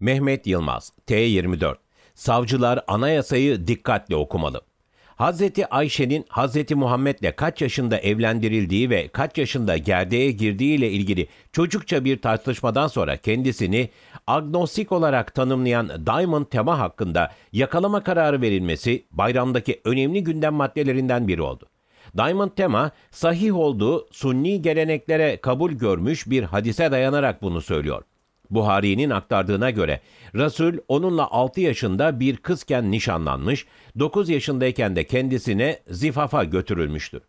Mehmet Yılmaz, T24. Savcılar anayasayı dikkatle okumalı. Hz. Ayşe'nin Hz. Muhammed'le kaç yaşında evlendirildiği ve kaç yaşında gerdeğe girdiği ile ilgili çocukça bir tartışmadan sonra kendisini agnostik olarak tanımlayan Diamond tema hakkında yakalama kararı verilmesi bayramdaki önemli gündem maddelerinden biri oldu. Diamond tema sahih olduğu sunni geleneklere kabul görmüş bir hadise dayanarak bunu söylüyor. Buhari'nin aktardığına göre Resul onunla 6 yaşında bir kızken nişanlanmış, 9 yaşındayken de kendisine zifafa götürülmüştür.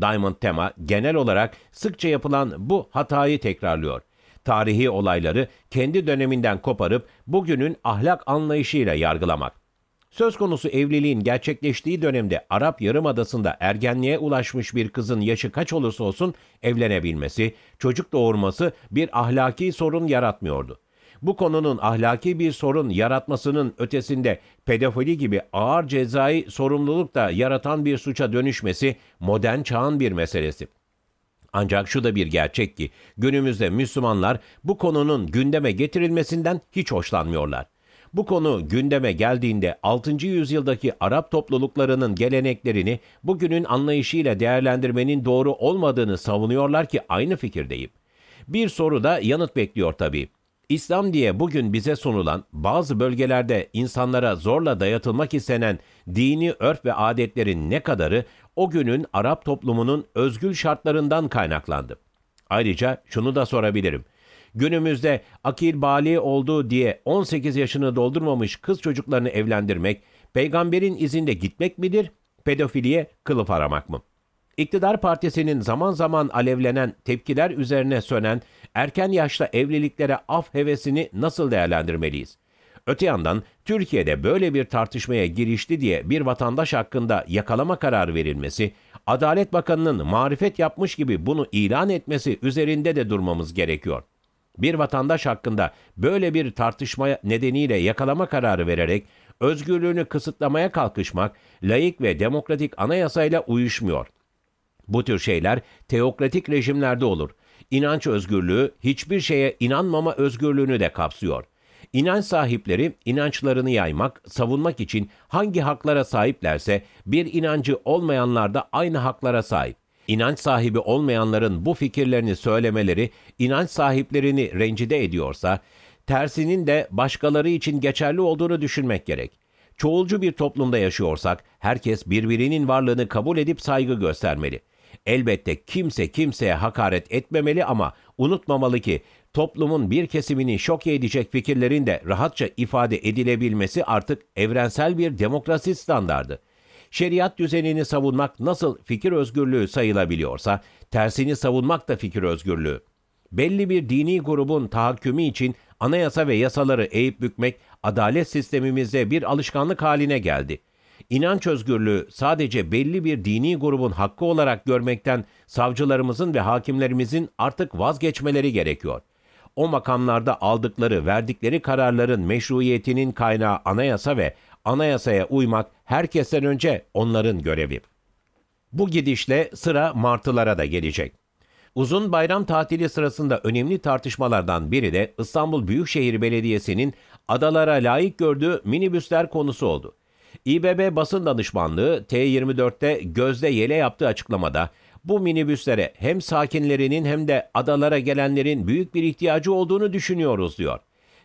Diamond Tema genel olarak sıkça yapılan bu hatayı tekrarlıyor. Tarihi olayları kendi döneminden koparıp bugünün ahlak anlayışıyla yargılamak. Söz konusu evliliğin gerçekleştiği dönemde Arap Yarımadası'nda ergenliğe ulaşmış bir kızın yaşı kaç olursa olsun evlenebilmesi, çocuk doğurması bir ahlaki sorun yaratmıyordu. Bu konunun ahlaki bir sorun yaratmasının ötesinde pedofili gibi ağır cezai sorumluluk da yaratan bir suça dönüşmesi modern çağın bir meselesi. Ancak şu da bir gerçek ki günümüzde Müslümanlar bu konunun gündeme getirilmesinden hiç hoşlanmıyorlar. Bu konu gündeme geldiğinde 6. yüzyıldaki Arap topluluklarının geleneklerini bugünün anlayışıyla değerlendirmenin doğru olmadığını savunuyorlar ki aynı fikirdeyim. Bir soru da yanıt bekliyor tabii. İslam diye bugün bize sunulan bazı bölgelerde insanlara zorla dayatılmak istenen dini örf ve adetlerin ne kadarı o günün Arap toplumunun özgül şartlarından kaynaklandı. Ayrıca şunu da sorabilirim. Günümüzde akil bali oldu diye 18 yaşını doldurmamış kız çocuklarını evlendirmek, peygamberin izinde gitmek midir, pedofiliye kılıf aramak mı? İktidar partisinin zaman zaman alevlenen, tepkiler üzerine sönen erken yaşta evliliklere af hevesini nasıl değerlendirmeliyiz? Öte yandan Türkiye'de böyle bir tartışmaya girişti diye bir vatandaş hakkında yakalama kararı verilmesi, Adalet Bakanı'nın marifet yapmış gibi bunu ilan etmesi üzerinde de durmamız gerekiyor. Bir vatandaş hakkında böyle bir tartışma nedeniyle yakalama kararı vererek özgürlüğünü kısıtlamaya kalkışmak layık ve demokratik anayasayla uyuşmuyor. Bu tür şeyler teokratik rejimlerde olur. İnanç özgürlüğü hiçbir şeye inanmama özgürlüğünü de kapsıyor. İnanç sahipleri inançlarını yaymak, savunmak için hangi haklara sahiplerse bir inancı olmayanlar da aynı haklara sahip. İnanç sahibi olmayanların bu fikirlerini söylemeleri inanç sahiplerini rencide ediyorsa, tersinin de başkaları için geçerli olduğunu düşünmek gerek. Çoğulcu bir toplumda yaşıyorsak herkes birbirinin varlığını kabul edip saygı göstermeli. Elbette kimse kimseye hakaret etmemeli ama unutmamalı ki toplumun bir kesimini şok edecek fikirlerin de rahatça ifade edilebilmesi artık evrensel bir demokrasi standardı. Şeriat düzenini savunmak nasıl fikir özgürlüğü sayılabiliyorsa, tersini savunmak da fikir özgürlüğü. Belli bir dini grubun tahakkümü için anayasa ve yasaları eğip bükmek adalet sistemimizde bir alışkanlık haline geldi. İnanç özgürlüğü sadece belli bir dini grubun hakkı olarak görmekten savcılarımızın ve hakimlerimizin artık vazgeçmeleri gerekiyor o makamlarda aldıkları, verdikleri kararların meşruiyetinin kaynağı anayasa ve anayasaya uymak herkesten önce onların görevi. Bu gidişle sıra martılara da gelecek. Uzun bayram tatili sırasında önemli tartışmalardan biri de İstanbul Büyükşehir Belediyesi'nin adalara layık gördüğü minibüsler konusu oldu. İBB Basın Danışmanlığı T24'te Gözde Yele yaptığı açıklamada bu minibüslere hem sakinlerinin hem de adalara gelenlerin büyük bir ihtiyacı olduğunu düşünüyoruz diyor.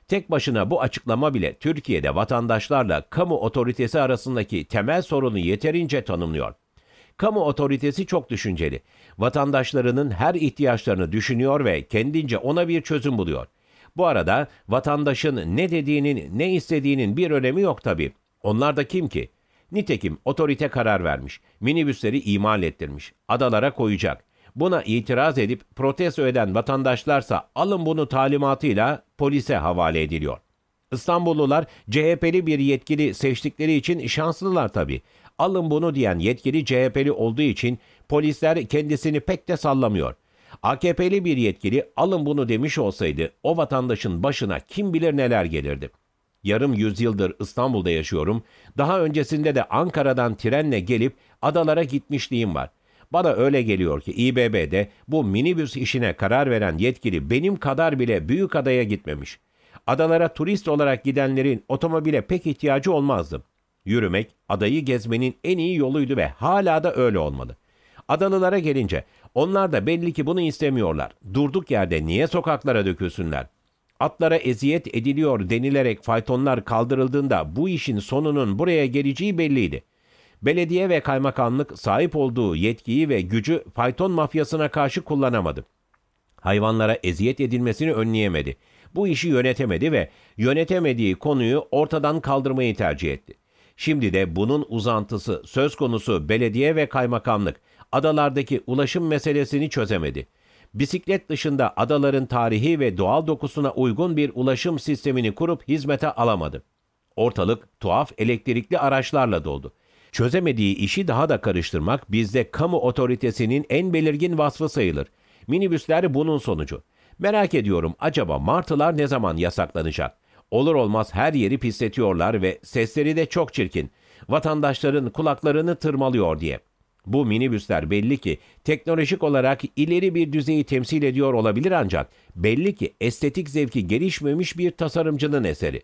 Tek başına bu açıklama bile Türkiye'de vatandaşlarla kamu otoritesi arasındaki temel sorunu yeterince tanımlıyor. Kamu otoritesi çok düşünceli. Vatandaşlarının her ihtiyaçlarını düşünüyor ve kendince ona bir çözüm buluyor. Bu arada vatandaşın ne dediğinin, ne istediğinin bir önemi yok tabii. Onlar da kim ki? Nitekim otorite karar vermiş. Minibüsleri imal ettirmiş. Adalara koyacak. Buna itiraz edip protesto eden vatandaşlarsa alın bunu talimatıyla polise havale ediliyor. İstanbullular CHP'li bir yetkili seçtikleri için şanslılar tabii. Alın bunu diyen yetkili CHP'li olduğu için polisler kendisini pek de sallamıyor. AKP'li bir yetkili alın bunu demiş olsaydı o vatandaşın başına kim bilir neler gelirdi. Yarım yüzyıldır İstanbul'da yaşıyorum. Daha öncesinde de Ankara'dan trenle gelip adalara gitmişliğim var. Bana öyle geliyor ki İBB'de bu minibüs işine karar veren yetkili benim kadar bile büyük adaya gitmemiş. Adalara turist olarak gidenlerin otomobile pek ihtiyacı olmazdı. Yürümek adayı gezmenin en iyi yoluydu ve hala da öyle olmalı. Adalılara gelince onlar da belli ki bunu istemiyorlar. Durduk yerde niye sokaklara dökülsünler? Atlara eziyet ediliyor denilerek faytonlar kaldırıldığında bu işin sonunun buraya geleceği belliydi.'' Belediye ve kaymakamlık sahip olduğu yetkiyi ve gücü fayton mafyasına karşı kullanamadı. Hayvanlara eziyet edilmesini önleyemedi. Bu işi yönetemedi ve yönetemediği konuyu ortadan kaldırmayı tercih etti. Şimdi de bunun uzantısı söz konusu belediye ve kaymakamlık adalardaki ulaşım meselesini çözemedi. Bisiklet dışında adaların tarihi ve doğal dokusuna uygun bir ulaşım sistemini kurup hizmete alamadı. Ortalık tuhaf elektrikli araçlarla doldu. Çözemediği işi daha da karıştırmak bizde kamu otoritesinin en belirgin vasfı sayılır. Minibüsler bunun sonucu. Merak ediyorum acaba martılar ne zaman yasaklanacak? Olur olmaz her yeri pisletiyorlar ve sesleri de çok çirkin. Vatandaşların kulaklarını tırmalıyor diye. Bu minibüsler belli ki teknolojik olarak ileri bir düzeyi temsil ediyor olabilir ancak belli ki estetik zevki gelişmemiş bir tasarımcının eseri.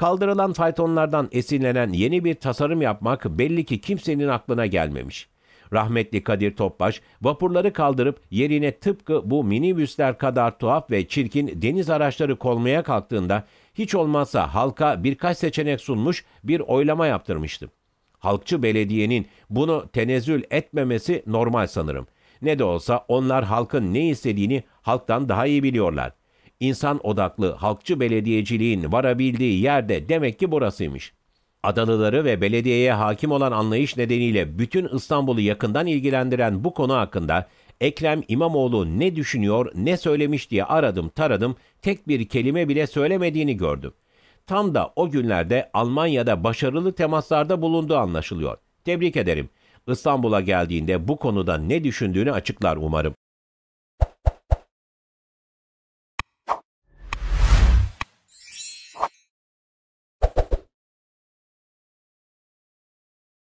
Kaldırılan faytonlardan esinlenen yeni bir tasarım yapmak belli ki kimsenin aklına gelmemiş. Rahmetli Kadir Topbaş vapurları kaldırıp yerine tıpkı bu minibüsler kadar tuhaf ve çirkin deniz araçları kolmaya kalktığında hiç olmazsa halka birkaç seçenek sunmuş bir oylama yaptırmıştı. Halkçı belediyenin bunu tenezzül etmemesi normal sanırım. Ne de olsa onlar halkın ne istediğini halktan daha iyi biliyorlar. İnsan odaklı halkçı belediyeciliğin varabildiği yerde demek ki burasıymış. Adalıları ve belediyeye hakim olan anlayış nedeniyle bütün İstanbul'u yakından ilgilendiren bu konu hakkında Ekrem İmamoğlu ne düşünüyor, ne söylemiş diye aradım taradım, tek bir kelime bile söylemediğini gördüm. Tam da o günlerde Almanya'da başarılı temaslarda bulunduğu anlaşılıyor. Tebrik ederim. İstanbul'a geldiğinde bu konuda ne düşündüğünü açıklar umarım.